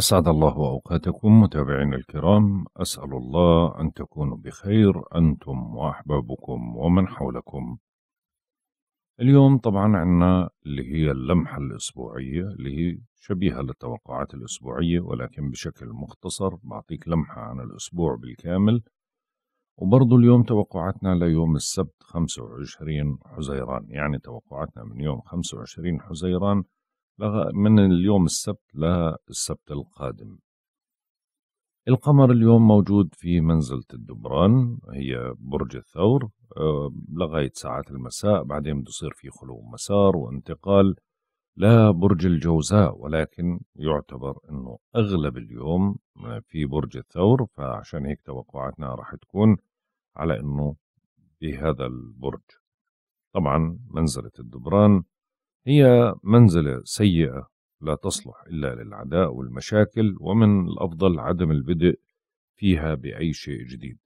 أسعد الله أوقاتكم متابعينا الكرام أسأل الله أن تكونوا بخير أنتم وأحبابكم ومن حولكم اليوم طبعا عندنا اللي هي اللمحة الأسبوعية اللي هي شبيهة للتوقعات الأسبوعية ولكن بشكل مختصر بعطيك لمحة عن الأسبوع بالكامل وبرضو اليوم توقعاتنا ليوم السبت 25 حزيران يعني توقعاتنا من يوم 25 حزيران من اليوم السبت للسبت القادم القمر اليوم موجود في منزلة الدبران هي برج الثور آه، لغاية ساعات المساء بعدين تصير في خلو مسار وانتقال لبرج الجوزاء ولكن يعتبر انه اغلب اليوم آه، في برج الثور فعشان هيك توقعاتنا راح تكون على انه بهذا البرج طبعا منزلة الدبران هي منزلة سيئة لا تصلح إلا للعداء والمشاكل ومن الأفضل عدم البدء فيها بأي شيء جديد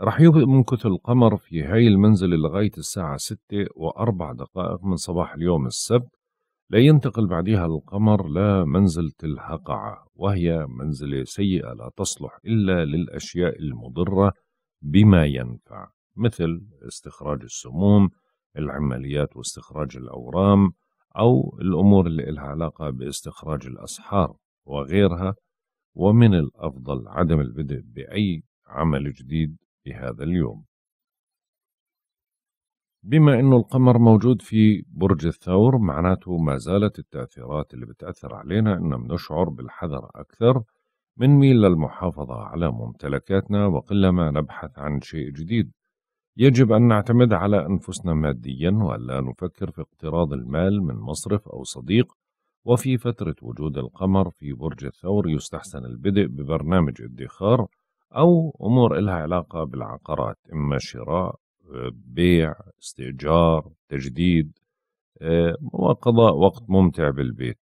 رح يمكث القمر في هاي المنزلة لغاية الساعة 6 وأربع دقائق من صباح اليوم السبت لا ينتقل بعدها القمر لا منزلة الهقعة وهي منزلة سيئة لا تصلح إلا للأشياء المضرة بما ينفع مثل استخراج السموم العمليات واستخراج الأورام أو الأمور اللي لها علاقة باستخراج الأسحار وغيرها ومن الأفضل عدم البدء بأي عمل جديد بهذا اليوم بما أنه القمر موجود في برج الثور معناته ما زالت التأثيرات اللي بتأثر علينا أننا بنشعر بالحذر أكثر ميل للمحافظة على ممتلكاتنا وقلما نبحث عن شيء جديد يجب أن نعتمد على أنفسنا ماديا وألا نفكر في اقتراض المال من مصرف أو صديق وفي فترة وجود القمر في برج الثور يستحسن البدء ببرنامج ادخار أو أمور إلها علاقة بالعقارات إما شراء آه، بيع استئجار تجديد آه، وقضاء وقت ممتع بالبيت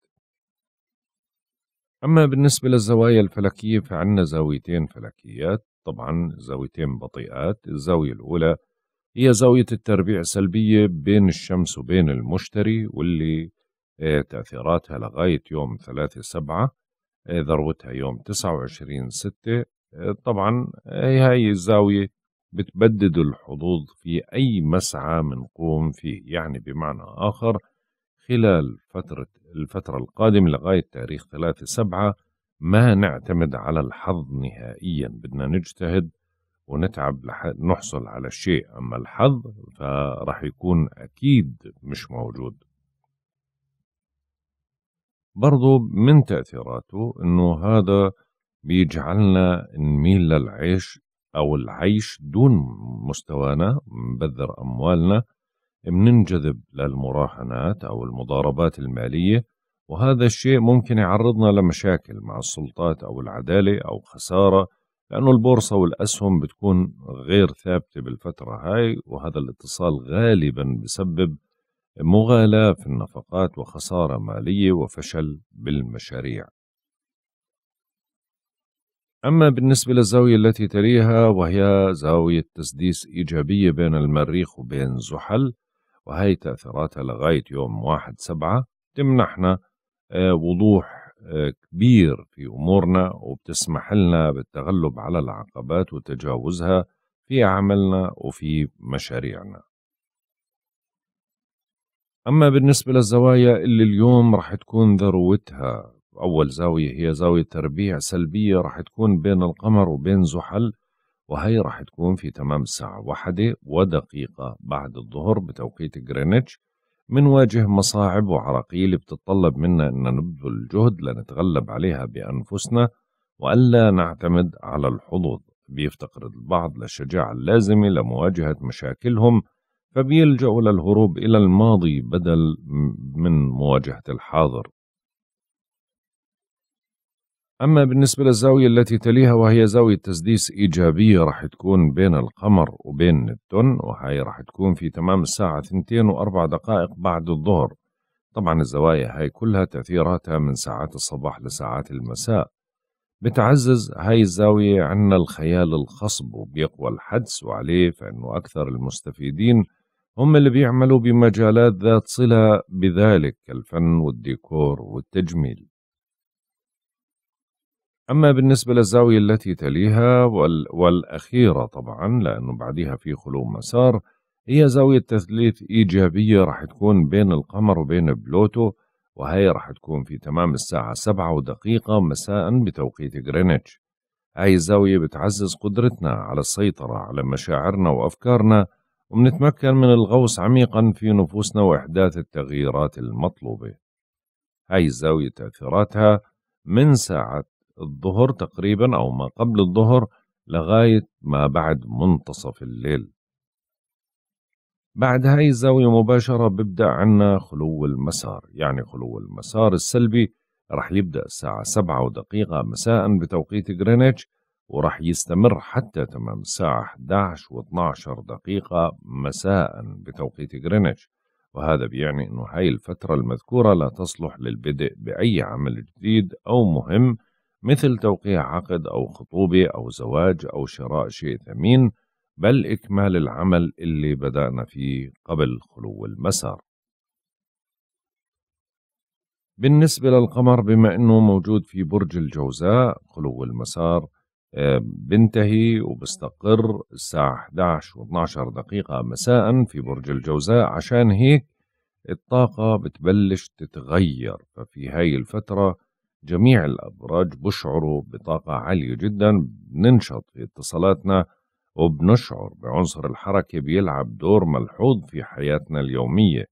أما بالنسبة للزوايا الفلكية فعندنا زاويتين فلكيات طبعا زاويتين بطيئات الزاوية الأولى هي زاوية التربيع السلبية بين الشمس وبين المشتري واللي آه، تأثيراتها لغاية يوم 3 7 آه، ذروتها يوم 29 6 آه، طبعا هاي الزاوية بتبدد الحظوظ في أي مسعى منقوم فيه يعني بمعنى آخر خلال فترة الفترة القادمة لغاية تاريخ 3 7 ما نعتمد على الحظ نهائيا بدنا نجتهد ونتعب لحد نحصل على شيء أما الحظ فراح يكون أكيد مش موجود برضو من تأثيراته أنه هذا بيجعلنا نميل للعيش أو العيش دون مستوانا نبذر أموالنا مننجذب للمراهنات أو المضاربات المالية وهذا الشيء ممكن يعرضنا لمشاكل مع السلطات أو العدالة أو خسارة لأنه البورصة والأسهم بتكون غير ثابتة بالفترة هاي وهذا الاتصال غالبا بسبب مغالاة في النفقات وخسارة مالية وفشل بالمشاريع أما بالنسبة للزاوية التي تليها وهي زاوية تسديس إيجابية بين المريخ وبين زحل وهي تأثيراتها لغاية يوم واحد سبعة تمنحنا آه، وضوح آه، كبير في أمورنا وبتسمح لنا بالتغلب على العقبات وتجاوزها في عملنا وفي مشاريعنا أما بالنسبة للزوايا اللي اليوم رح تكون ذروتها أول زاوية هي زاوية تربيع سلبية رح تكون بين القمر وبين زحل وهي رح تكون في تمام الساعة واحدة ودقيقة بعد الظهر بتوقيت غرينتش منواجه مصاعب وعراقيل بتتطلب منا أن نبذل جهد لنتغلب عليها بأنفسنا وألا نعتمد على الحظوظ بيفتقر البعض للشجاعة اللازمة لمواجهة مشاكلهم فبيلجأوا للهروب إلى الماضي بدل من مواجهة الحاضر أما بالنسبة للزاوية التي تليها وهي زاوية تسديس إيجابية راح تكون بين القمر وبين نبتون وهي راح تكون في تمام الساعة 2 وأربع دقائق بعد الظهر طبعا الزوايا هاي كلها تأثيراتها من ساعات الصباح لساعات المساء بتعزز هاي الزاوية عنا الخيال الخصب وبيقوى الحدس وعليه فإنه أكثر المستفيدين هم اللي بيعملوا بمجالات ذات صلة بذلك كالفن والديكور والتجميل أما بالنسبة للزاوية التي تليها وال والأخيرة طبعا لأنه بعديها في خلو مسار هي زاوية تثليث إيجابية راح تكون بين القمر وبين بلوتو وهي راح تكون في تمام الساعة سبعة ودقيقة مساء بتوقيت غرينتش هاي الزاوية بتعزز قدرتنا على السيطرة على مشاعرنا وأفكارنا ومنتمكن من الغوص عميقا في نفوسنا وإحداث التغييرات المطلوبة هاي الزاوية تأثيراتها من ساعة الظهر تقريبا أو ما قبل الظهر لغاية ما بعد منتصف الليل بعد هاي الزاوية مباشرة ببدأ عنا خلو المسار يعني خلو المسار السلبي رح يبدأ الساعة سبعة ودقيقة مساء بتوقيت غرينتش ورح يستمر حتى تمام الساعة 11 و12 دقيقة مساء بتوقيت غرينتش وهذا بيعني أنه هاي الفترة المذكورة لا تصلح للبدء بأي عمل جديد أو مهم مثل توقيع عقد أو خطوبة أو زواج أو شراء شيء ثمين بل إكمال العمل اللي بدأنا فيه قبل خلو المسار بالنسبة للقمر بما أنه موجود في برج الجوزاء خلو المسار آه، بنتهي وبستقر الساعة 11 و 12 دقيقة مساء في برج الجوزاء عشان هيك الطاقة بتبلش تتغير ففي هاي الفترة جميع الأبراج بشعروا بطاقة عالية جدا بننشط في اتصالاتنا وبنشعر بعنصر الحركة بيلعب دور ملحوظ في حياتنا اليومية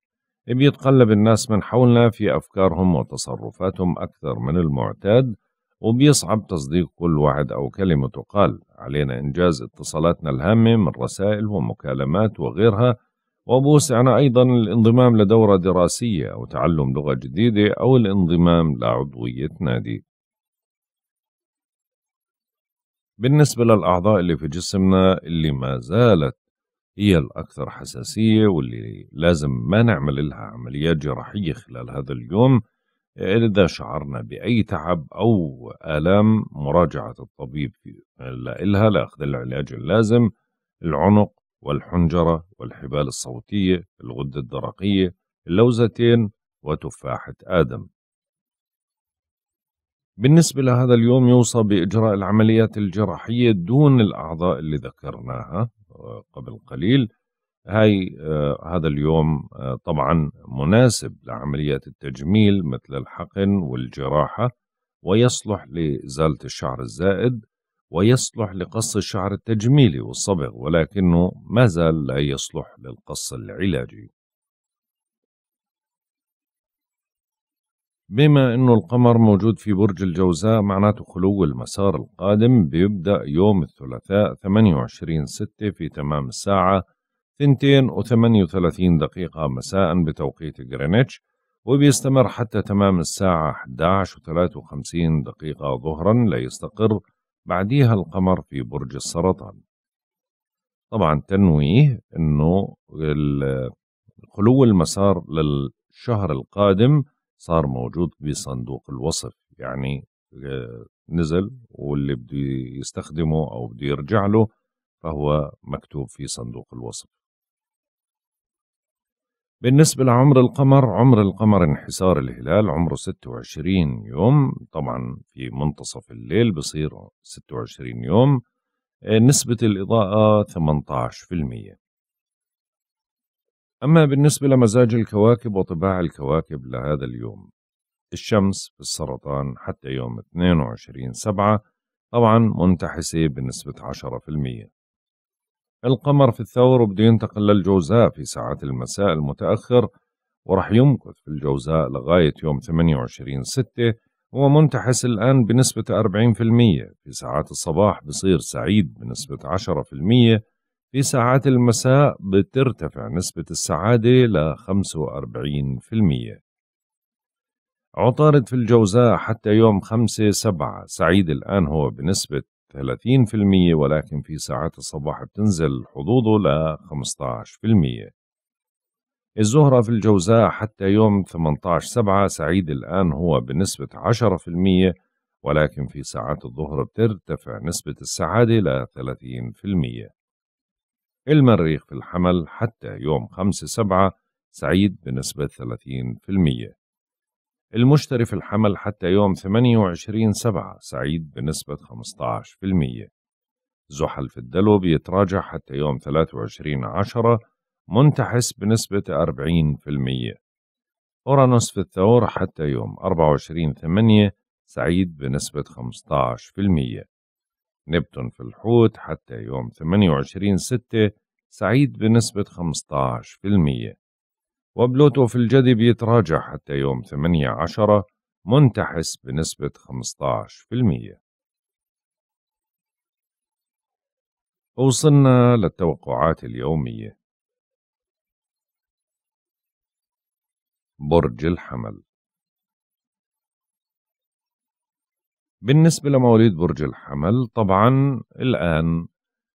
بيتقلب الناس من حولنا في أفكارهم وتصرفاتهم أكثر من المعتاد وبيصعب تصديق كل وعد أو كلمة تقال علينا إنجاز اتصالاتنا الهامة من رسائل ومكالمات وغيرها وبوسعنا أيضا الانضمام لدورة دراسية أو تعلم لغة جديدة أو الانضمام لعضوية نادي بالنسبة للأعضاء اللي في جسمنا اللي ما زالت هي الأكثر حساسية واللي لازم ما نعمل لها عمليات جراحية خلال هذا اليوم إذا شعرنا بأي تعب أو آلام مراجعة الطبيب لها لأخذ العلاج اللازم العنق والحنجرة والحبال الصوتية الغدة الدرقية اللوزتين وتفاحة آدم بالنسبة لهذا اليوم يوصى بإجراء العمليات الجراحية دون الأعضاء اللي ذكرناها آه، قبل قليل هاي آه هذا اليوم آه طبعا مناسب لعمليات التجميل مثل الحقن والجراحة ويصلح لإزالة الشعر الزائد ويصلح لقص الشعر التجميلي والصبغ ولكنه ما زال لا يصلح للقص العلاجي بما أنه القمر موجود في برج الجوزاء معناته خلو المسار القادم بيبدأ يوم الثلاثاء 28 6 في تمام الساعة 2:38 دقيقة مساء بتوقيت غرينتش وبيستمر حتى تمام الساعة 11:53 دقيقة ظهرا ليستقر بعديها القمر في برج السرطان طبعا تنويه انه خلو المسار للشهر القادم صار موجود بصندوق الوصف يعني آه، نزل واللي بده يستخدمه او بده يرجع له فهو مكتوب في صندوق الوصف بالنسبة لعمر القمر عمر القمر انحسار الهلال عمره 26 يوم طبعا في منتصف الليل بصير 26 يوم آه، نسبة الإضاءة 18% أما بالنسبة لمزاج الكواكب وطباع الكواكب لهذا اليوم الشمس في السرطان حتى يوم 22 سبعة طبعا منتحسة بنسبة 10% القمر في الثور وبده ينتقل للجوزاء في ساعات المساء المتأخر ورح يمكث في الجوزاء لغاية يوم 28 ستة هو منتحس الآن بنسبة 40% في ساعات الصباح بصير سعيد بنسبة 10% في ساعات المساء بترتفع نسبة السعادة ل 45% عطارد في الجوزاء حتى يوم 5 7 سعيد الآن هو بنسبة 30% ولكن في ساعات الصباح بتنزل حظوظه ل 15% الزهرة في الجوزاء حتى يوم 18 سبعة سعيد الآن هو بنسبة 10% ولكن في ساعات الظهر بترتفع نسبة السعادة ل 30% المريخ في الحمل حتى يوم 5 سبعة سعيد بنسبة 30% المشتري في الحمل حتى يوم 28 سبعة سعيد بنسبة 15% زحل في الدلو بيتراجع حتى يوم 23 عشرة منتحس بنسبة 40% أورانوس في الثور حتى يوم 24 ثمانية سعيد بنسبة 15% نبتون في الحوت حتى يوم 28 ستة سعيد بنسبة 15% وبلوتو في الجذب يتراجع حتى يوم 8 عشرة منتحس بنسبة 15% وصلنا للتوقعات اليومية برج الحمل بالنسبة لمواليد برج الحمل طبعا الآن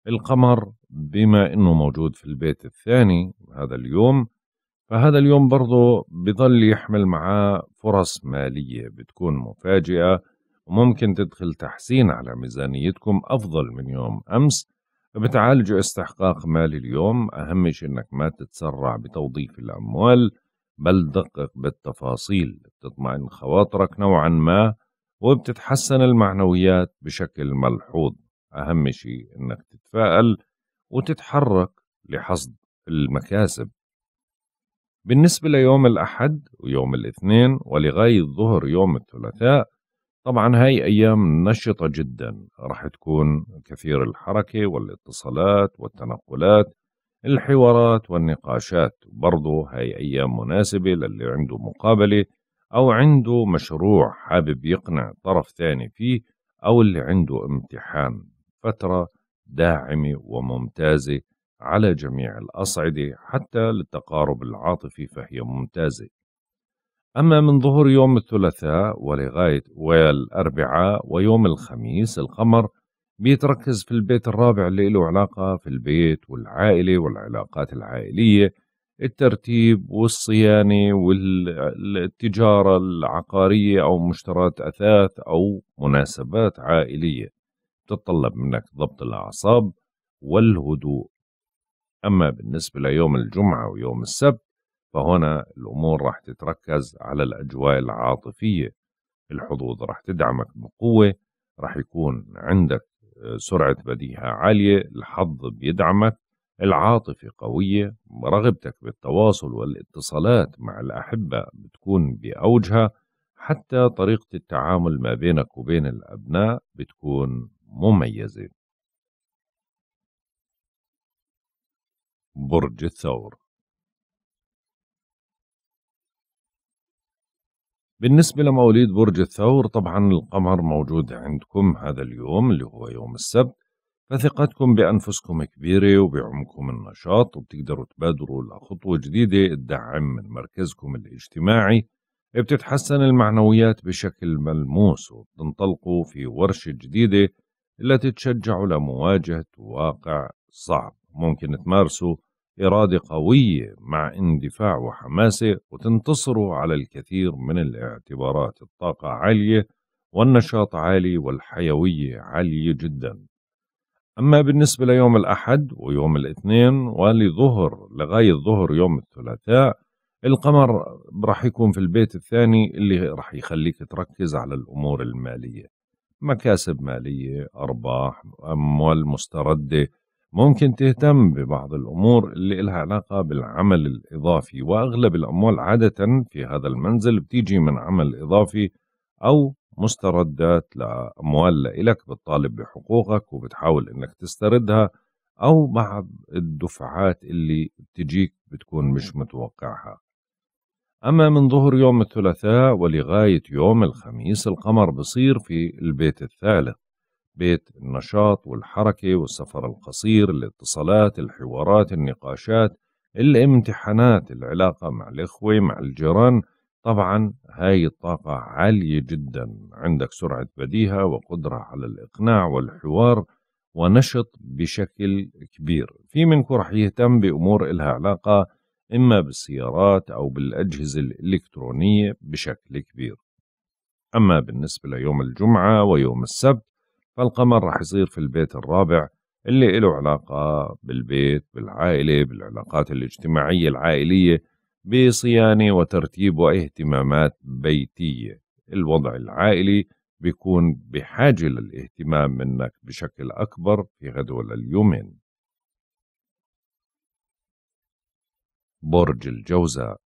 القمر بما أنه موجود في البيت الثاني هذا اليوم فهذا اليوم برضه بضل يحمل معاه فرص مالية بتكون مفاجئة وممكن تدخل تحسين على ميزانيتكم أفضل من يوم أمس بتعالجوا استحقاق مالي اليوم أهم شيء إنك ما تتسرع بتوظيف الأموال بل دقق بالتفاصيل بتطمئن خواطرك نوعا ما وبتتحسن المعنويات بشكل ملحوظ أهم شيء إنك تتفائل وتتحرك لحصد المكاسب بالنسبة ليوم الأحد ويوم الاثنين ولغاية ظهر يوم الثلاثاء طبعا هاي أيام نشطة جدا راح تكون كثير الحركة والاتصالات والتنقلات الحوارات والنقاشات برضو هاي أيام مناسبة للي عنده مقابلة أو عنده مشروع حابب يقنع طرف ثاني فيه أو اللي عنده امتحان فترة داعمة وممتازة على جميع الأصعدة حتى للتقارب العاطفي فهي ممتازة أما من ظهور يوم الثلاثاء ولغاية والأربعاء ويوم الخميس القمر بيتركز في البيت الرابع اللي له علاقة في البيت والعائلة والعلاقات العائلية الترتيب والصيانة والتجارة العقارية أو مشترات أثاث أو مناسبات عائلية تتطلب منك ضبط الأعصاب والهدوء أما بالنسبة ليوم الجمعة ويوم السبت فهنا الأمور راح تتركز على الأجواء العاطفية الحظوظ راح تدعمك بقوة راح يكون عندك آه، سرعة بديهة عالية الحظ بيدعمك العاطفة قوية رغبتك بالتواصل والاتصالات مع الأحبة بتكون بأوجها حتى طريقة التعامل ما بينك وبين الأبناء بتكون مميزة برج الثور بالنسبة لمواليد برج الثور طبعا القمر موجود عندكم هذا اليوم اللي هو يوم السبت فثقتكم بأنفسكم كبيرة وبعمكم النشاط وبتقدروا تبادروا لخطوة جديدة تدعم من مركزكم الاجتماعي بتتحسن المعنويات بشكل ملموس وبتنطلقوا في ورشة جديدة التي تشجعوا لمواجهة واقع صعب ممكن تمارسوا إرادة قوية مع اندفاع وحماسة وتنتصروا على الكثير من الاعتبارات الطاقة عالية والنشاط عالي والحيوية عالية جدا أما بالنسبة ليوم الأحد ويوم الاثنين ولظهر لغاية ظهر يوم الثلاثاء القمر راح يكون في البيت الثاني اللي راح يخليك تركز على الأمور المالية مكاسب مالية أرباح أموال مستردة ممكن تهتم ببعض الأمور اللي إلها علاقة بالعمل الإضافي وأغلب الأموال عادة في هذا المنزل بتيجي من عمل إضافي أو مستردات لأموال لإلك بتطالب بحقوقك وبتحاول إنك تستردها أو بعض الدفعات اللي بتجيك بتكون مش متوقعها أما من ظهر يوم الثلاثاء ولغاية يوم الخميس القمر بصير في البيت الثالث بيت النشاط والحركة والسفر القصير الاتصالات الحوارات النقاشات الامتحانات العلاقة مع الإخوة مع الجيران طبعا هاي الطاقة عالية جدا عندك سرعة بديهة وقدرة على الإقناع والحوار ونشط بشكل كبير في منكم رح يهتم بأمور إلها علاقة إما بالسيارات أو بالأجهزة الإلكترونية بشكل كبير أما بالنسبة ليوم الجمعة ويوم السبت فالقمر راح يصير في البيت الرابع اللي له علاقة بالبيت بالعائلة بالعلاقات الاجتماعية العائلية بصيانة وترتيب واهتمامات بيتية الوضع العائلي بيكون بحاجة للاهتمام منك بشكل أكبر في هذول اليومين برج الجوزاء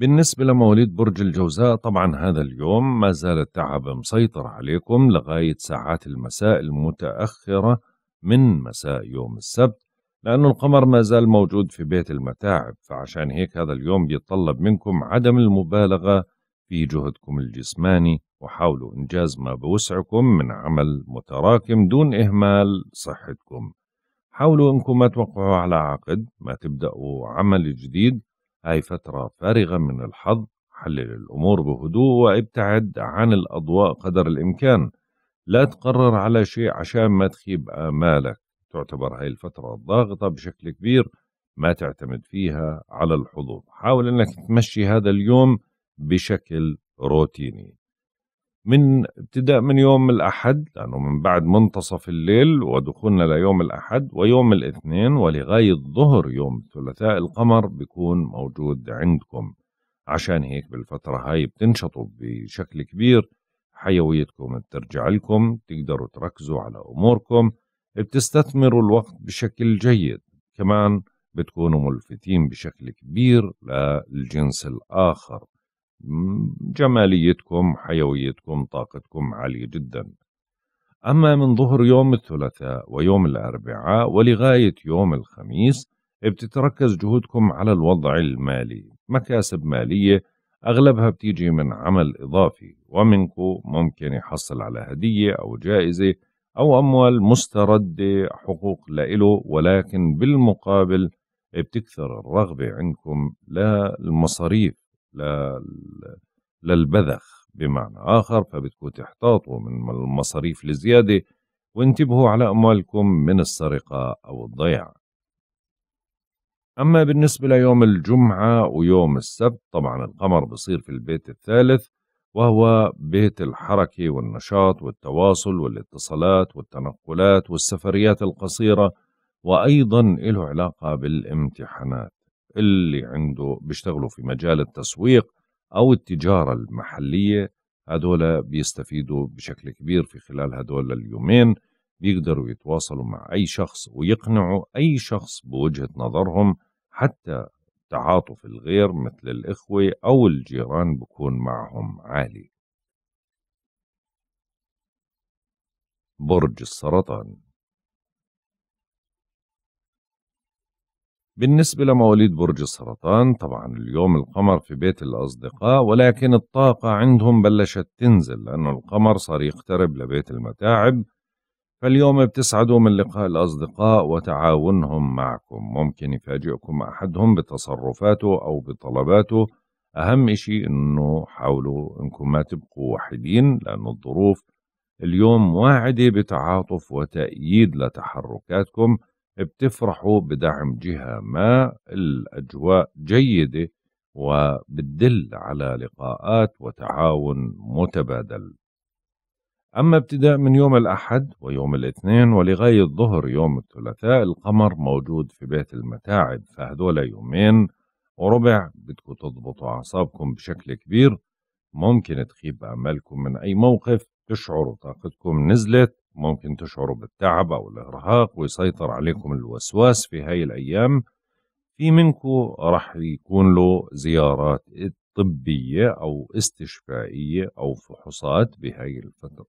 بالنسبة لمواليد برج الجوزاء طبعا هذا اليوم ما زال التعب مسيطر عليكم لغاية ساعات المساء المتأخرة من مساء يوم السبت لأن القمر ما زال موجود في بيت المتاعب فعشان هيك هذا اليوم بيتطلب منكم عدم المبالغة في جهدكم الجسماني وحاولوا إنجاز ما بوسعكم من عمل متراكم دون إهمال صحتكم حاولوا أنكم ما توقعوا على عقد ما تبدأوا عمل جديد هاي فترة فارغة من الحظ حلل الأمور بهدوء وابتعد عن الأضواء قدر الإمكان لا تقرر على شيء عشان ما تخيب آمالك تعتبر هاي الفترة ضاغطة بشكل كبير ما تعتمد فيها على الحظوظ حاول أنك تمشي هذا اليوم بشكل روتيني من ابتداء من يوم الأحد لأنه يعني من بعد منتصف الليل ودخولنا ليوم الأحد ويوم الاثنين ولغاية ظهر يوم الثلاثاء القمر بيكون موجود عندكم عشان هيك بالفترة هاي بتنشطوا بشكل كبير حيويتكم بترجع لكم تقدروا تركزوا على أموركم بتستثمروا الوقت بشكل جيد كمان بتكونوا ملفتين بشكل كبير للجنس الآخر جماليتكم حيويتكم طاقتكم عالية جدا أما من ظهر يوم الثلاثاء ويوم الأربعاء ولغاية يوم الخميس بتتركز جهودكم على الوضع المالي مكاسب مالية أغلبها بتيجي من عمل إضافي ومنكو ممكن يحصل على هدية أو جائزة أو أموال مستردة حقوق لإله ولكن بالمقابل بتكثر الرغبة عندكم للمصاريف للبذخ بمعنى آخر فبتكون تحتاطوا من المصاريف الزيادة وانتبهوا على أموالكم من السرقة أو الضياع أما بالنسبة ليوم الجمعة ويوم السبت طبعا القمر بصير في البيت الثالث وهو بيت الحركة والنشاط والتواصل والاتصالات والتنقلات والسفريات القصيرة وأيضا له علاقة بالامتحانات اللي عنده بيشتغلوا في مجال التسويق او التجاره المحليه هذول بيستفيدوا بشكل كبير في خلال هذول اليومين بيقدروا يتواصلوا مع اي شخص ويقنعوا اي شخص بوجهه نظرهم حتى تعاطف الغير مثل الاخوه او الجيران بكون معهم عالي برج السرطان بالنسبة لمواليد برج السرطان طبعا اليوم القمر في بيت الأصدقاء ولكن الطاقة عندهم بلشت تنزل لأنه القمر صار يقترب لبيت المتاعب فاليوم بتسعدوا من لقاء الأصدقاء وتعاونهم معكم ممكن يفاجئكم أحدهم بتصرفاته أو بطلباته أهم إشي أنه حاولوا أنكم ما تبقوا وحيدين لأن الظروف اليوم واعدة بتعاطف وتأييد لتحركاتكم بتفرحوا بدعم جهة ما الأجواء جيدة وبتدل على لقاءات وتعاون متبادل أما ابتداء من يوم الأحد ويوم الاثنين ولغاية الظهر يوم الثلاثاء القمر موجود في بيت المتاعب فهذول يومين وربع بدكم تضبطوا أعصابكم بشكل كبير ممكن تخيب أملكم من أي موقف تشعروا طاقتكم نزلت ممكن تشعروا بالتعب أو الإرهاق ويسيطر عليكم الوسواس في هاي الأيام في منكم رح يكون له زيارات طبية أو استشفائية أو فحوصات بهاي الفترة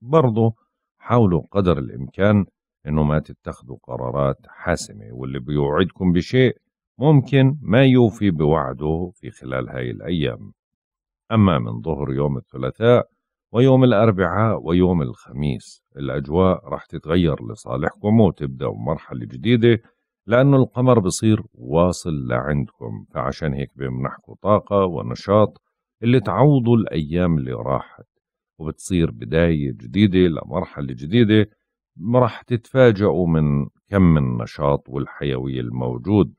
برضو حاولوا قدر الإمكان أنه ما تتخذوا قرارات حاسمة واللي بيوعدكم بشيء ممكن ما يوفي بوعده في خلال هاي الأيام أما من ظهر يوم الثلاثاء ويوم الأربعاء ويوم الخميس الأجواء راح تتغير لصالحكم وتبدأوا مرحلة جديدة لأنه القمر بصير واصل لعندكم فعشان هيك بيمنحكم طاقة ونشاط اللي تعوضوا الأيام اللي راحت وبتصير بداية جديدة لمرحلة جديدة راح تتفاجئوا من كم النشاط والحيوية الموجود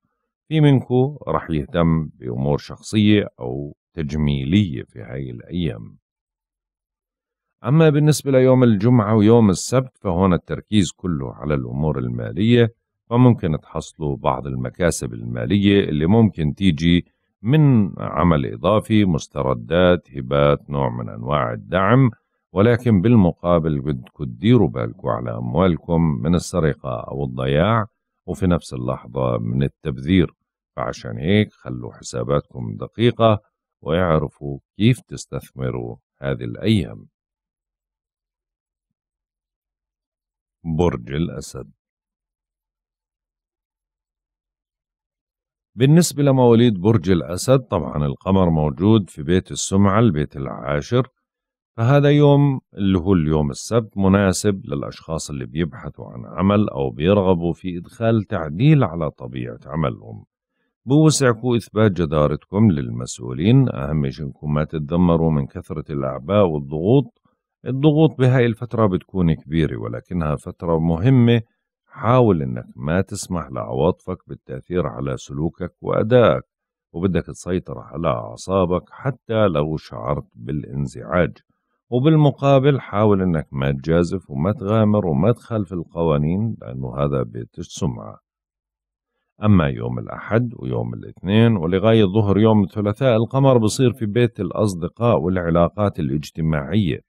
في منكم راح يهتم بأمور شخصية أو تجميلية في هاي الأيام أما بالنسبة ليوم الجمعة ويوم السبت فهون التركيز كله على الأمور المالية فممكن تحصلوا بعض المكاسب المالية اللي ممكن تيجي من عمل إضافي مستردات هبات نوع من أنواع الدعم ولكن بالمقابل بدكم تديروا بالكم على أموالكم من السرقة أو الضياع وفي نفس اللحظة من التبذير فعشان هيك خلوا حساباتكم دقيقة ويعرفوا كيف تستثمروا هذه الأيام برج الأسد بالنسبة لمواليد برج الأسد طبعا القمر موجود في بيت السمعة البيت العاشر فهذا يوم اللي هو اليوم السبت مناسب للأشخاص اللي بيبحثوا عن عمل أو بيرغبوا في إدخال تعديل على طبيعة عملهم بوسعكم إثبات جدارتكم للمسؤولين أهم شيء إنكم ما تتدمروا من كثرة الأعباء والضغوط الضغوط بهاي الفترة بتكون كبيرة ولكنها فترة مهمة حاول انك ما تسمح لعواطفك بالتأثير على سلوكك وأدائك وبدك تسيطر على أعصابك حتى لو شعرت بالانزعاج وبالمقابل حاول انك ما تجازف وما تغامر وما تخالف القوانين لأنه هذا بيتش سمعة أما يوم الأحد ويوم الاثنين ولغاية ظهر يوم الثلاثاء القمر بصير في بيت الأصدقاء والعلاقات الاجتماعية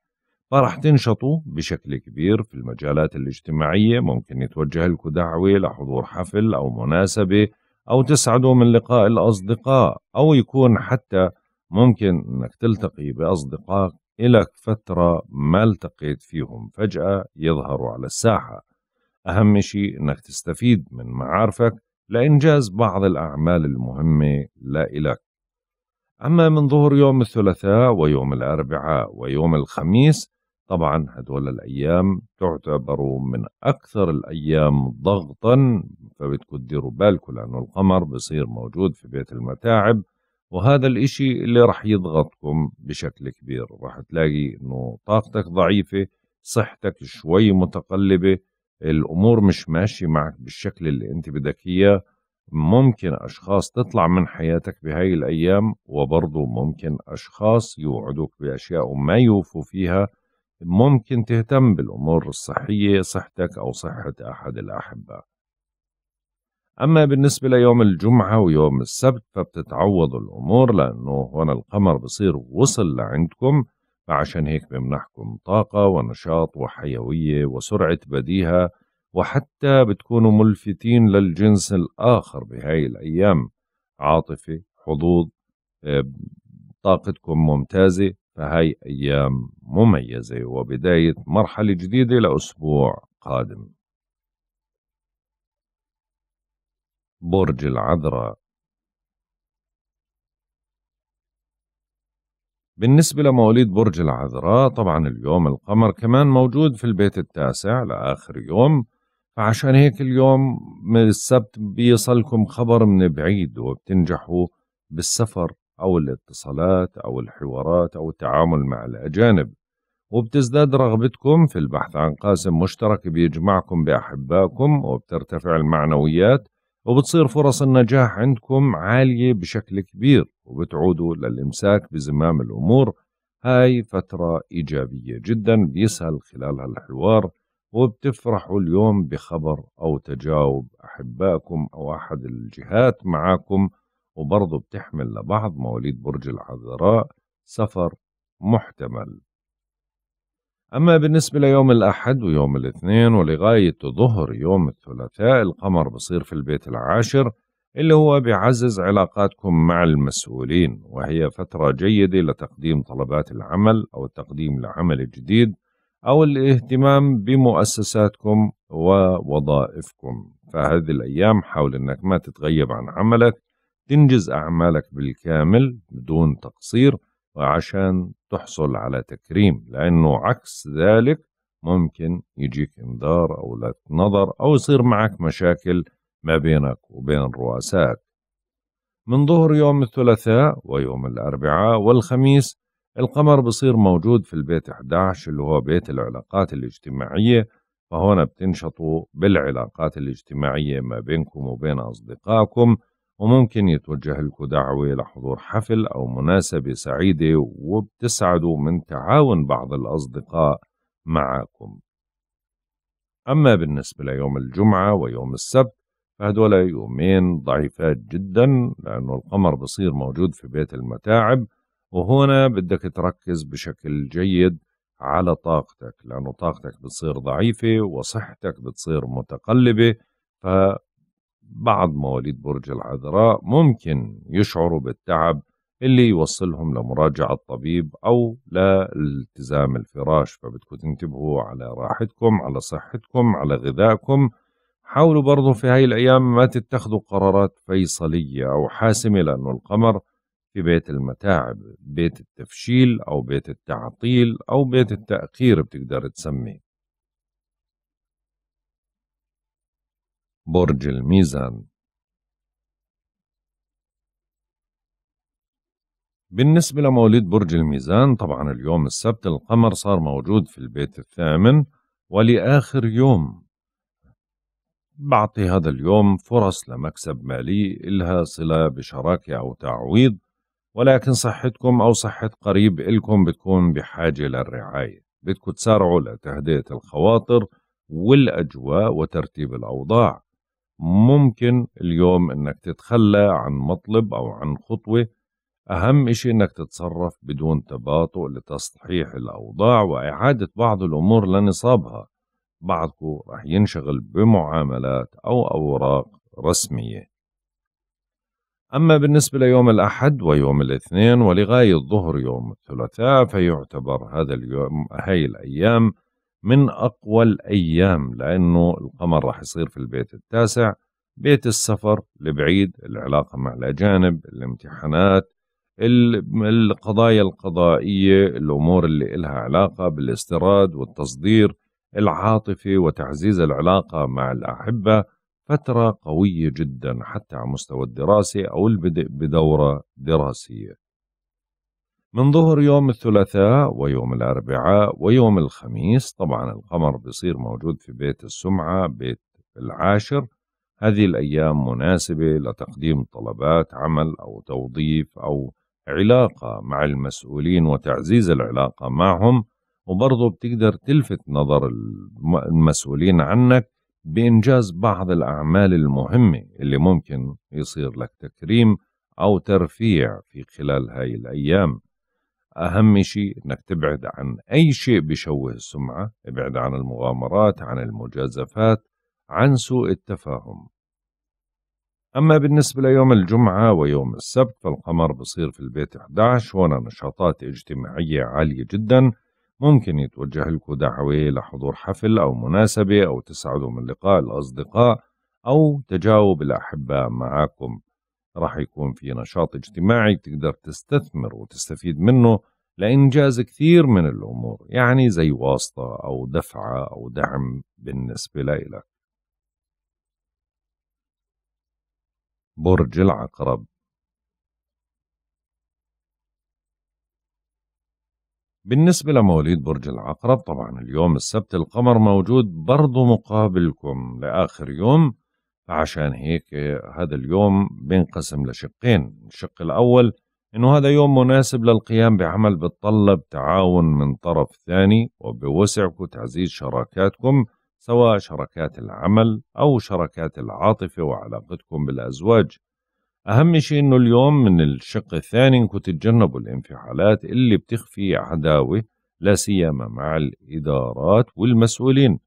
فرح تنشطوا بشكل كبير في المجالات الاجتماعية ممكن يتوجه لكم دعوة لحضور حفل أو مناسبة أو تسعدوا من لقاء الأصدقاء أو يكون حتى ممكن أنك تلتقي بأصدقائك إلك فترة ما التقيت فيهم فجأة يظهروا على الساحة أهم شيء أنك تستفيد من معارفك لإنجاز بعض الأعمال المهمة لإلك أما من ظهور يوم الثلاثاء ويوم الأربعاء ويوم الخميس طبعا هدول الأيام تعتبر من أكثر الأيام ضغطا فبتكون تديروا بالكم لأنه القمر بصير موجود في بيت المتاعب وهذا الإشي اللي رح يضغطكم بشكل كبير رح تلاقي إنه طاقتك ضعيفة صحتك شوي متقلبة الأمور مش ماشية معك بالشكل اللي أنت بدك إياه ممكن أشخاص تطلع من حياتك بهاي الأيام وبرضه ممكن أشخاص يوعدوك بأشياء وما يوفوا فيها ممكن تهتم بالأمور الصحية صحتك أو صحة أحد الأحبة أما بالنسبة ليوم الجمعة ويوم السبت فبتتعوض الأمور لأنه هون القمر بصير وصل لعندكم فعشان هيك بمنحكم طاقة ونشاط وحيوية وسرعة بديهة وحتى بتكونوا ملفتين للجنس الآخر بهاي الأيام عاطفة حظوظ آه، طاقتكم ممتازة فهي أيام مميزة وبداية مرحلة جديدة لأسبوع قادم برج العذراء بالنسبة لمواليد برج العذراء طبعا اليوم القمر كمان موجود في البيت التاسع لآخر يوم فعشان هيك اليوم من السبت بيصلكم خبر من بعيد وبتنجحوا بالسفر أو الاتصالات أو الحوارات أو التعامل مع الأجانب وبتزداد رغبتكم في البحث عن قاسم مشترك بيجمعكم بأحبائكم وبترتفع المعنويات وبتصير فرص النجاح عندكم عالية بشكل كبير وبتعودوا للإمساك بزمام الأمور هاي فترة إيجابية جدا بيسهل خلالها الحوار وبتفرحوا اليوم بخبر أو تجاوب أحبائكم أو أحد الجهات معاكم وبرضه بتحمل لبعض مواليد برج العذراء سفر محتمل أما بالنسبة ليوم الأحد ويوم الاثنين ولغاية ظهر يوم الثلاثاء القمر بصير في البيت العاشر اللي هو بيعزز علاقاتكم مع المسؤولين وهي فترة جيدة لتقديم طلبات العمل أو التقديم لعمل جديد أو الاهتمام بمؤسساتكم ووظائفكم فهذه الأيام حاول أنك ما تتغيب عن عملك تنجز أعمالك بالكامل بدون تقصير وعشان تحصل على تكريم لأنه عكس ذلك ممكن يجيك إنذار أو لفت نظر أو يصير معك مشاكل ما بينك وبين رؤسائك من ظهر يوم الثلاثاء ويوم الأربعاء والخميس القمر بصير موجود في البيت 11 اللي هو بيت العلاقات الاجتماعية فهنا بتنشطوا بالعلاقات الاجتماعية ما بينكم وبين أصدقائكم وممكن يتوجه لكم دعوة لحضور حفل أو مناسبة سعيدة وبتسعدوا من تعاون بعض الأصدقاء معكم أما بالنسبة ليوم الجمعة ويوم السبت فهدول يومين ضعيفات جدا لأنه القمر بصير موجود في بيت المتاعب وهنا بدك تركز بشكل جيد على طاقتك لأنه طاقتك بتصير ضعيفة وصحتك بتصير متقلبة ف بعض مواليد برج العذراء ممكن يشعروا بالتعب اللي يوصلهم لمراجعة طبيب أو لالتزام الفراش فبدكم تنتبهوا على راحتكم على صحتكم على غذائكم حاولوا برضو في هاي الأيام ما تتخذوا قرارات فيصلية أو حاسمة لأنه القمر في بيت المتاعب بيت التفشيل أو بيت التعطيل أو بيت التأخير بتقدر تسميه برج الميزان بالنسبة لمواليد برج الميزان طبعا اليوم السبت القمر صار موجود في البيت الثامن ولآخر يوم بعطي هذا اليوم فرص لمكسب مالي إلها صلة بشراكة أو تعويض ولكن صحتكم أو صحة قريب إلكم بتكون بحاجة للرعاية بدكم تسارعوا لتهدئة الخواطر والأجواء وترتيب الأوضاع ممكن اليوم انك تتخلى عن مطلب او عن خطوه اهم اشي انك تتصرف بدون تباطؤ لتصحيح الاوضاع واعاده بعض الامور لنصابها بعضكم رح ينشغل بمعاملات او اوراق رسميه أما بالنسبة ليوم الأحد ويوم الاثنين ولغاية ظهر يوم الثلاثاء فيعتبر هذا اليوم هاي الأيام من أقوى الأيام لأنه القمر راح يصير في البيت التاسع بيت السفر البعيد العلاقة مع الأجانب الامتحانات القضايا القضائية الأمور اللي إلها علاقة بالاستيراد والتصدير العاطفة وتعزيز العلاقة مع الأحبة فترة قوية جدا حتى على مستوى الدراسة أو البدء بدورة دراسية من ظهر يوم الثلاثاء ويوم الأربعاء ويوم الخميس طبعا القمر بيصير موجود في بيت السمعة بيت العاشر هذه الأيام مناسبة لتقديم طلبات عمل أو توظيف أو علاقة مع المسؤولين وتعزيز العلاقة معهم وبرضه بتقدر تلفت نظر المسؤولين عنك بإنجاز بعض الأعمال المهمة اللي ممكن يصير لك تكريم أو ترفيع في خلال هاي الأيام أهم شيء أنك تبعد عن أي شيء بيشوه السمعة ابعد عن المغامرات عن المجازفات عن سوء التفاهم أما بالنسبة ليوم الجمعة ويوم السبت فالقمر بصير في البيت 11 هنا نشاطات اجتماعية عالية جدا ممكن يتوجه لكم دعوة لحضور حفل أو مناسبة أو تسعدوا من لقاء الأصدقاء أو تجاوب الأحباء معكم راح يكون في نشاط اجتماعي تقدر تستثمر وتستفيد منه لإنجاز كثير من الأمور يعني زي واسطة أو دفعة أو دعم بالنسبة لإلك برج العقرب بالنسبة لمواليد برج العقرب طبعا اليوم السبت القمر موجود برضه مقابلكم لآخر يوم عشان هيك هذا اليوم بينقسم لشقين الشق الأول إنه هذا يوم مناسب للقيام بعمل بتطلب تعاون من طرف ثاني وبوسعكم تعزيز شراكاتكم سواء شراكات العمل أو شراكات العاطفة وعلاقتكم بالأزواج أهم شيء إنه اليوم من الشق الثاني إنكم تتجنبوا الانفعالات اللي بتخفي عداوة لا سيما مع الإدارات والمسؤولين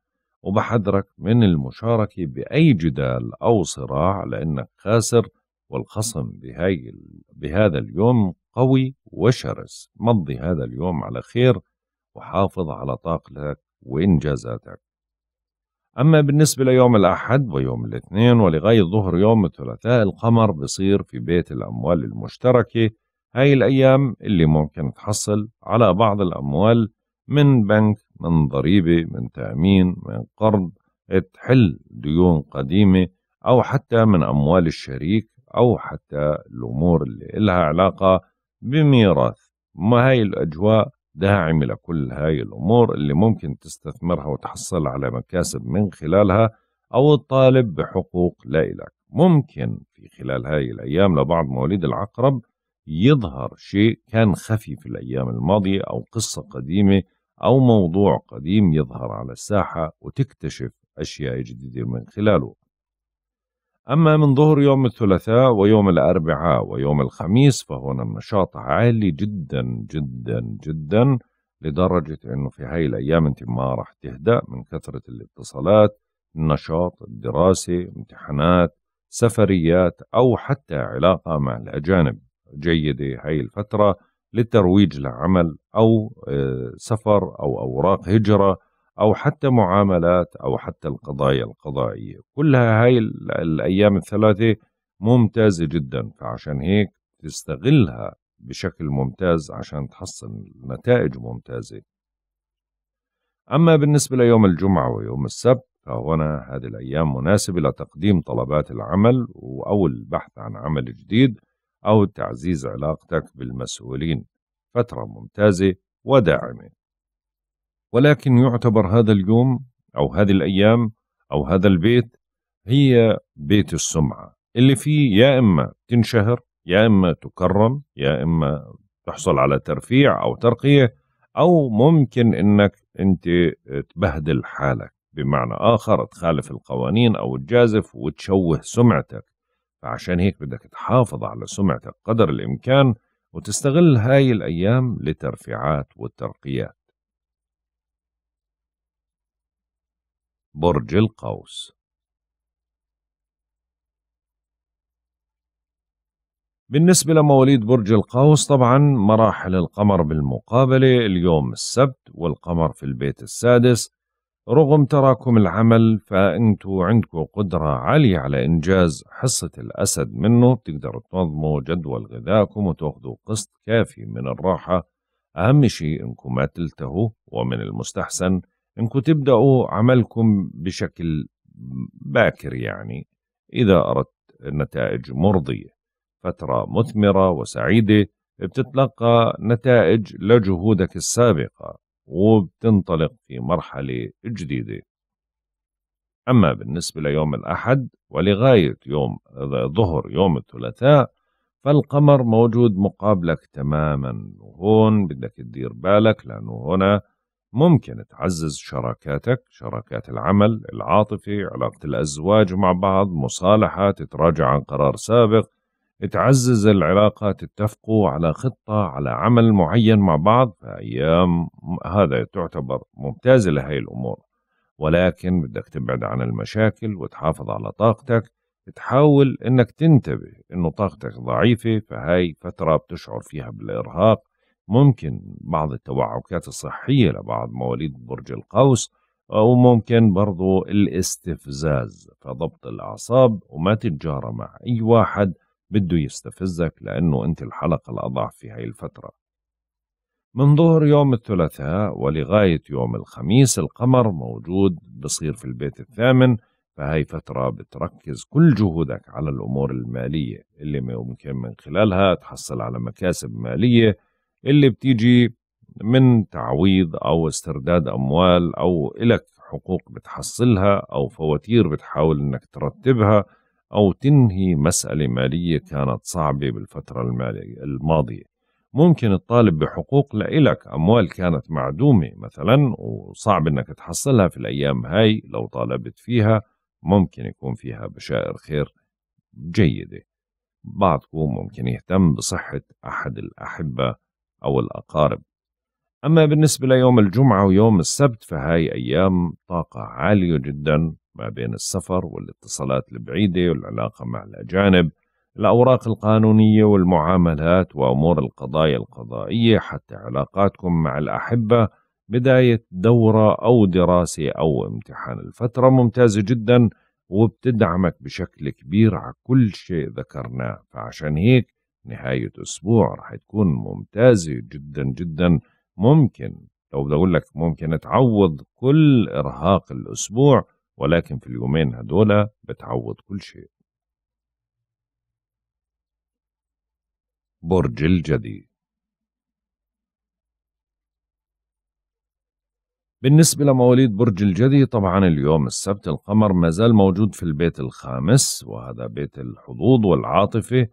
وبحذرك من المشاركة بأي جدال أو صراع لأنك خاسر والخصم بهاي بهذا اليوم قوي وشرس مضي هذا اليوم على خير وحافظ على طاقتك وإنجازاتك أما بالنسبة ليوم الأحد ويوم الاثنين ولغاية ظهر يوم الثلاثاء القمر بصير في بيت الأموال المشتركة هاي الأيام اللي ممكن تحصل على بعض الأموال من بنك من ضريبة من تأمين من قرض تحل ديون قديمة أو حتى من أموال الشريك أو حتى الأمور اللي إلها علاقة بميراث ما هاي الأجواء داعمة لكل هاي الأمور اللي ممكن تستثمرها وتحصل على مكاسب من خلالها أو تطالب بحقوق لا إلك ممكن في خلال هاي الأيام لبعض مواليد العقرب يظهر شيء كان خفي في الأيام الماضية أو قصة قديمة أو موضوع قديم يظهر على الساحة وتكتشف أشياء جديدة من خلاله أما من ظهر يوم الثلاثاء ويوم الأربعاء ويوم الخميس فهنا النشاط عالي جدا جدا جدا لدرجة أنه في هاي الأيام أنت ما راح تهدأ من كثرة الاتصالات النشاط الدراسة امتحانات سفريات أو حتى علاقة مع الأجانب جيدة هاي الفترة للترويج لعمل أو آه، سفر أو أوراق هجرة أو حتى معاملات أو حتى القضايا القضائية كلها هاي الأيام الثلاثة ممتازة جدا فعشان هيك تستغلها بشكل ممتاز عشان تحصل نتائج ممتازة أما بالنسبة ليوم الجمعة ويوم السبت فهنا هذه الأيام مناسبة لتقديم طلبات العمل أو البحث عن عمل جديد أو تعزيز علاقتك بالمسؤولين فترة ممتازة وداعمة ولكن يعتبر هذا اليوم أو هذه الأيام أو هذا البيت هي بيت السمعة اللي فيه يا إما تنشهر يا إما تكرم يا إما تحصل على ترفيع أو ترقية أو ممكن إنك أنت تبهدل حالك بمعنى آخر تخالف القوانين أو تجازف وتشوه سمعتك فعشان هيك بدك تحافظ على سمعتك قدر الإمكان وتستغل هاي الأيام لترفيعات والترقيات برج القوس بالنسبة لمواليد برج القوس طبعا مراحل القمر بالمقابلة اليوم السبت والقمر في البيت السادس رغم تراكم العمل فانتوا عندكم قدرة عالية على انجاز حصة الاسد منه بتقدروا تنظموا جدول غذائكم وتاخذوا قسط كافي من الراحة اهم شيء انكم ما تلتهوا ومن المستحسن انكم تبدأوا عملكم بشكل باكر يعني اذا اردت نتائج مرضية فترة مثمرة وسعيدة بتتلقى نتائج لجهودك السابقة وبتنطلق في مرحلة جديدة أما بالنسبة ليوم الأحد ولغاية يوم ظهر يوم الثلاثاء فالقمر موجود مقابلك تماما وهون بدك تدير بالك لأنه هنا ممكن تعزز شراكاتك شراكات العمل العاطفي علاقة الأزواج مع بعض مصالحة تتراجع عن قرار سابق تعزز العلاقة تتفقوا على خطة على عمل معين مع بعض فأيام هذا تعتبر ممتازة لهي الأمور ولكن بدك تبعد عن المشاكل وتحافظ على طاقتك تحاول انك تنتبه انه طاقتك ضعيفة فهاي فترة بتشعر فيها بالارهاق ممكن بعض التوعكات الصحية لبعض مواليد برج القوس أو آه، ممكن برضو الاستفزاز فضبط الأعصاب وما تتجارى مع أي واحد بده يستفزك لأنه أنت الحلقة الأضعف في هاي الفترة من ظهر يوم الثلاثاء ولغاية يوم الخميس القمر موجود بصير في البيت الثامن فهاي فترة بتركز كل جهودك على الأمور المالية اللي ممكن من خلالها تحصل على مكاسب مالية اللي بتيجي من تعويض أو استرداد أموال أو إلك حقوق بتحصلها أو فواتير بتحاول أنك ترتبها أو تنهي مسألة مالية كانت صعبة بالفترة المالية الماضية ممكن تطالب بحقوق لإلك أموال كانت معدومة مثلا وصعب أنك تحصلها في الأيام هاي لو طالبت فيها ممكن يكون فيها بشائر خير جيدة بعضكم ممكن يهتم بصحة أحد الأحبة أو الأقارب أما بالنسبة ليوم الجمعة ويوم السبت فهاي أيام طاقة عالية جدا ما بين السفر والاتصالات البعيدة والعلاقة مع الأجانب الأوراق القانونية والمعاملات وأمور القضايا القضائية حتى علاقاتكم مع الأحبة بداية دورة أو دراسة أو امتحان الفترة ممتازة جدا وبتدعمك بشكل كبير على كل شيء ذكرناه فعشان هيك نهاية أسبوع رح تكون ممتازة جدا جدا ممكن لو بدي أقول لك ممكن تعوض كل إرهاق الأسبوع ولكن في اليومين هدول بتعوض كل شيء برج الجدي بالنسبة لمواليد برج الجدي طبعا اليوم السبت القمر ما زال موجود في البيت الخامس وهذا بيت الحظوظ والعاطفة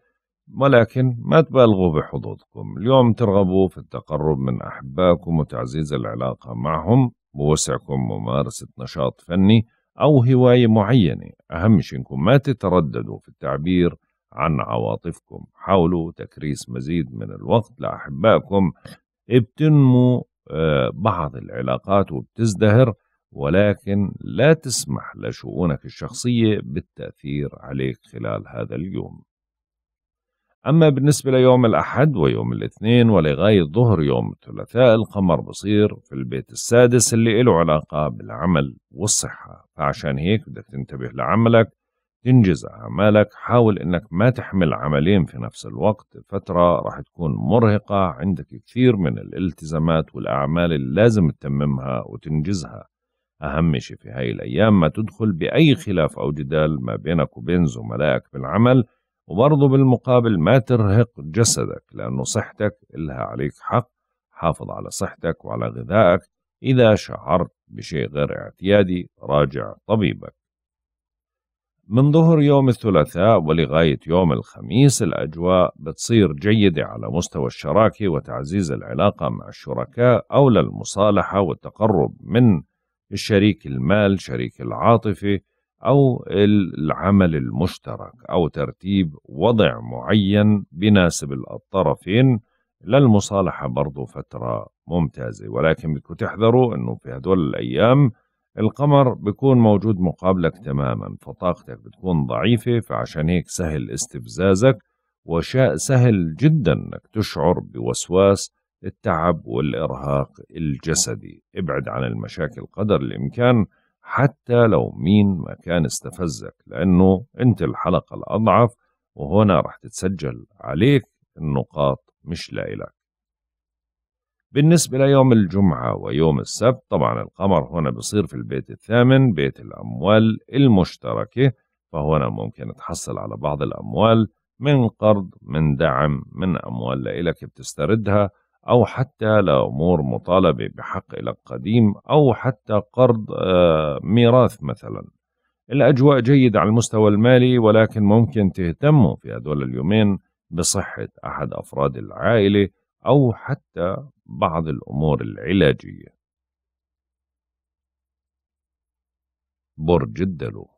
ولكن ما تبالغوا بحظوظكم اليوم ترغبوا في التقرب من أحبائكم وتعزيز العلاقة معهم بوسعكم ممارسة نشاط فني أو هواية معينة أهم شيء أنكم ما تترددوا في التعبير عن عواطفكم حاولوا تكريس مزيد من الوقت لأحبائكم بتنمو آه، بعض العلاقات وبتزدهر ولكن لا تسمح لشؤونك الشخصية بالتأثير عليك خلال هذا اليوم أما بالنسبة ليوم الأحد ويوم الاثنين ولغاية ظهر يوم الثلاثاء القمر بصير في البيت السادس اللي له علاقة بالعمل والصحة فعشان هيك بدك تنتبه لعملك تنجز أعمالك حاول أنك ما تحمل عملين في نفس الوقت فترة راح تكون مرهقة عندك كثير من الالتزامات والأعمال اللي لازم تتممها وتنجزها أهم شيء في هاي الأيام ما تدخل بأي خلاف أو جدال ما بينك وبين زملائك بالعمل وبرضه بالمقابل ما ترهق جسدك لأنه صحتك إلها عليك حق حافظ على صحتك وعلى غذائك إذا شعرت بشيء غير اعتيادي راجع طبيبك من ظهر يوم الثلاثاء ولغاية يوم الخميس الأجواء بتصير جيدة على مستوى الشراكة وتعزيز العلاقة مع الشركاء أو للمصالحة والتقرب من الشريك المال شريك العاطفة أو العمل المشترك أو ترتيب وضع معين بناسب الطرفين للمصالحة برضو فترة ممتازة ولكن بدكم تحذروا أنه في هدول الأيام القمر بيكون موجود مقابلك تماما فطاقتك بتكون ضعيفة فعشان هيك سهل استفزازك وشاء سهل جدا أنك تشعر بوسواس التعب والإرهاق الجسدي ابعد عن المشاكل قدر الإمكان حتى لو مين ما كان استفزك لأنه أنت الحلقة الأضعف وهنا رح تتسجل عليك النقاط مش لإلك بالنسبة ليوم الجمعة ويوم السبت طبعا القمر هنا بصير في البيت الثامن بيت الأموال المشتركة فهنا ممكن تحصل على بعض الأموال من قرض من دعم من أموال لإلك بتستردها أو حتى لأمور مطالبة بحق لك قديم أو حتى قرض آه، ميراث مثلا الأجواء جيدة على المستوى المالي ولكن ممكن تهتموا في هدول اليومين بصحة أحد أفراد العائلة أو حتى بعض الأمور العلاجية برج الدلو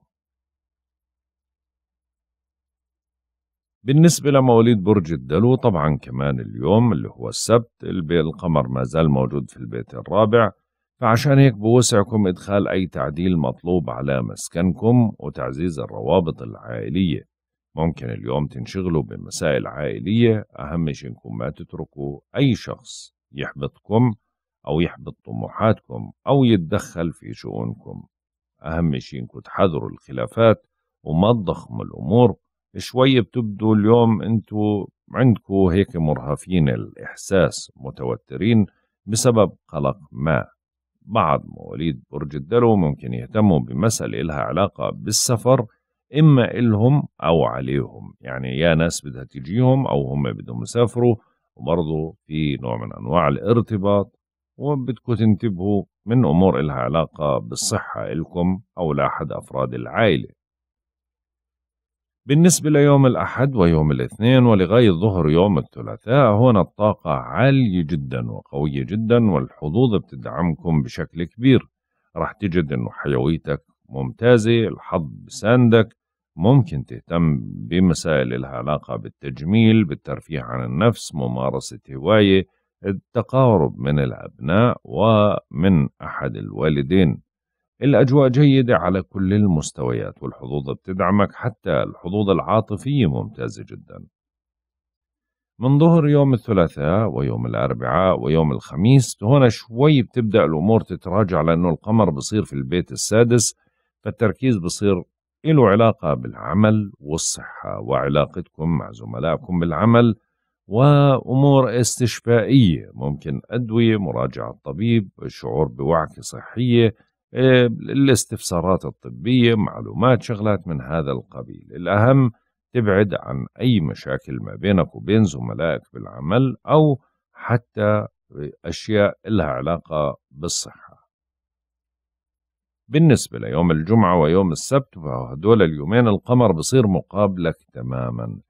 بالنسبة لمواليد برج الدلو طبعا كمان اليوم اللي هو السبت القمر ما زال موجود في البيت الرابع فعشان هيك بوسعكم إدخال أي تعديل مطلوب على مسكنكم وتعزيز الروابط العائلية ممكن اليوم تنشغلوا بمسائل عائلية أهم شيء إنكم ما تتركوا أي شخص يحبطكم أو يحبط طموحاتكم أو يتدخل في شؤونكم أهم شيء إنكم تحذروا الخلافات وما تضخموا الأمور شوي بتبدو اليوم انتو عندكو هيك مرهفين الإحساس متوترين بسبب قلق ما بعض مواليد برج الدلو ممكن يهتموا بمسألة لها علاقة بالسفر إما إلهم أو عليهم يعني يا ناس بدها تجيهم أو هم بدهم يسافروا وبرضه في نوع من أنواع الارتباط وبدكم تنتبهوا من أمور إلها علاقة بالصحة إلكم أو لأحد أفراد العائلة بالنسبة ليوم الأحد ويوم الاثنين ولغاية ظهر يوم الثلاثاء هنا الطاقة عالية جدا وقوية جدا والحظوظ بتدعمكم بشكل كبير راح تجد أنه حيويتك ممتازة الحظ بساندك ممكن تهتم بمسائل لها علاقة بالتجميل بالترفيه عن النفس ممارسة هواية التقارب من الأبناء ومن أحد الوالدين الأجواء جيدة على كل المستويات والحظوظ بتدعمك حتى الحظوظ العاطفية ممتازة جدا من ظهر يوم الثلاثاء ويوم الأربعاء ويوم الخميس هنا شوي بتبدأ الأمور تتراجع لأنه القمر بصير في البيت السادس فالتركيز بصير له علاقة بالعمل والصحة وعلاقتكم مع زملائكم بالعمل وأمور استشفائية ممكن أدوية مراجعة الطبيب شعور بوعكة صحية إيه، الاستفسارات الطبية معلومات شغلات من هذا القبيل الأهم تبعد عن أي مشاكل ما بينك وبين زملائك بالعمل أو حتى أشياء لها علاقة بالصحة بالنسبة ليوم الجمعة ويوم السبت فهدول اليومين القمر بصير مقابلك تماما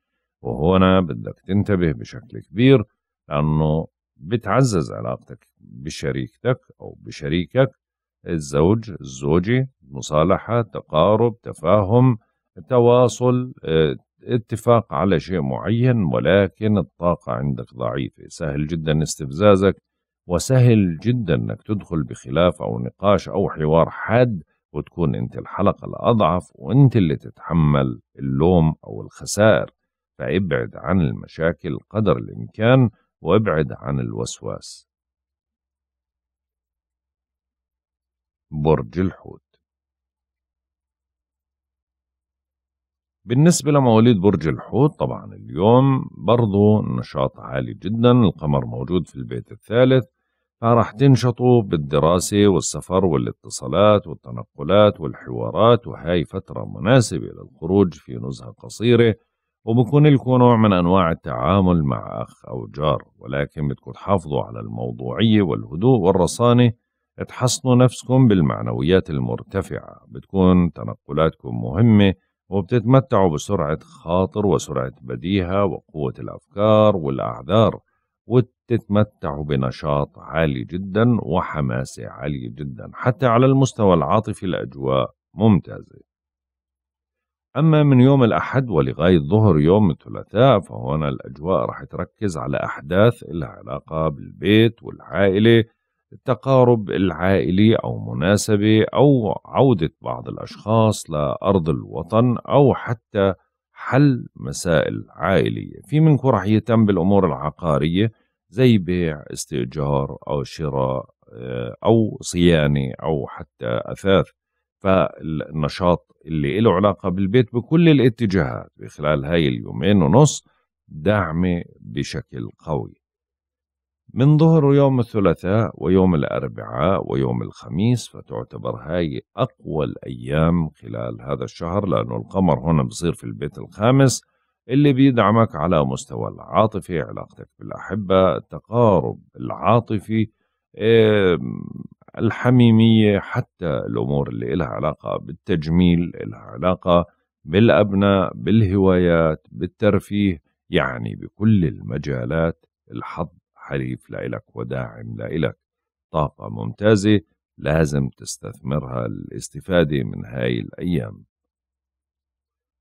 وهنا بدك تنتبه بشكل كبير لأنه بتعزز علاقتك بشريكتك أو بشريكك الزوج الزوجة مصالحة تقارب تفاهم تواصل آه، اتفاق على شيء معين ولكن الطاقة عندك ضعيفة سهل جدا استفزازك وسهل جدا انك تدخل بخلاف او نقاش او حوار حاد وتكون انت الحلقة الاضعف وانت اللي تتحمل اللوم او الخسائر فابعد عن المشاكل قدر الامكان وابعد عن الوسواس برج الحوت بالنسبة لمواليد برج الحوت طبعا اليوم برضو نشاط عالي جدا القمر موجود في البيت الثالث فراح تنشطوا بالدراسة والسفر والاتصالات والتنقلات والحوارات وهاي فترة مناسبة للخروج في نزهة قصيرة وبكون لكم نوع من أنواع التعامل مع أخ أو جار ولكن بتكون حافظوا على الموضوعية والهدوء والرصانة تحصنوا نفسكم بالمعنويات المرتفعة بتكون تنقلاتكم مهمة وبتتمتعوا بسرعة خاطر وسرعة بديهة وقوة الأفكار والأعذار وتتمتعوا بنشاط عالي جدا وحماسة عالية جدا حتى على المستوى العاطفي الأجواء ممتازة أما من يوم الأحد ولغاية ظهر يوم الثلاثاء فهنا الأجواء رح تركز على أحداث لها علاقة بالبيت والعائلة التقارب العائلي أو مناسبة أو عودة بعض الأشخاص لأرض الوطن أو حتى حل مسائل عائلية في منكم رح يهتم بالأمور العقارية زي بيع استئجار أو شراء آه، أو صيانة أو حتى أثاث فالنشاط اللي له علاقة بالبيت بكل الاتجاهات بخلال هاي اليومين ونص دعمه بشكل قوي من ظهر يوم الثلاثاء ويوم الأربعاء ويوم الخميس فتعتبر هاي أقوى الأيام خلال هذا الشهر لأنه القمر هنا بصير في البيت الخامس اللي بيدعمك على مستوى العاطفي علاقتك بالأحبة التقارب العاطفي الحميمية حتى الأمور اللي إلها علاقة بالتجميل إلها علاقة بالأبناء بالهوايات بالترفيه يعني بكل المجالات الحظ حليف لإلك وداعم لإلك طاقة ممتازة لازم تستثمرها للاستفادة من هاي الأيام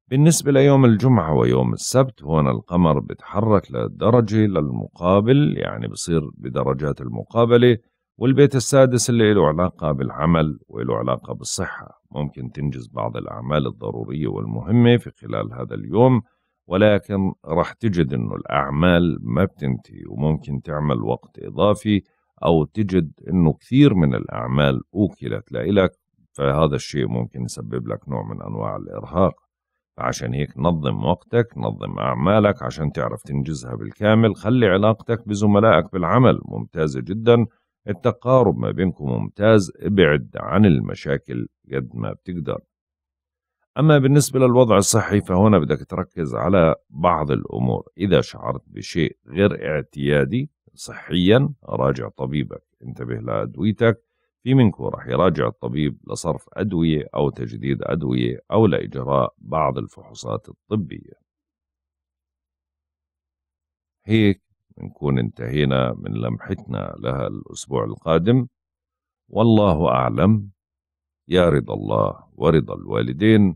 بالنسبة ليوم الجمعة ويوم السبت هون القمر بتحرك للدرجة للمقابل يعني بصير بدرجات المقابلة والبيت السادس اللي له علاقة بالعمل وله علاقة بالصحة ممكن تنجز بعض الأعمال الضرورية والمهمة في خلال هذا اليوم ولكن راح تجد انه الاعمال ما بتنتهي وممكن تعمل وقت اضافي او تجد انه كثير من الاعمال اوكلت لإلك فهذا الشيء ممكن يسبب لك نوع من انواع الارهاق فعشان هيك نظم وقتك نظم اعمالك عشان تعرف تنجزها بالكامل خلي علاقتك بزملائك بالعمل ممتازه جدا التقارب ما بينكم ممتاز ابعد عن المشاكل قد ما بتقدر أما بالنسبة للوضع الصحي فهنا بدك تركز على بعض الأمور إذا شعرت بشيء غير اعتيادي صحيا راجع طبيبك انتبه لأدويتك في منكو راح يراجع الطبيب لصرف أدوية أو تجديد أدوية أو لإجراء بعض الفحوصات الطبية هيك بنكون انتهينا من لمحتنا لها الأسبوع القادم والله أعلم يا رضا الله ورضا الوالدين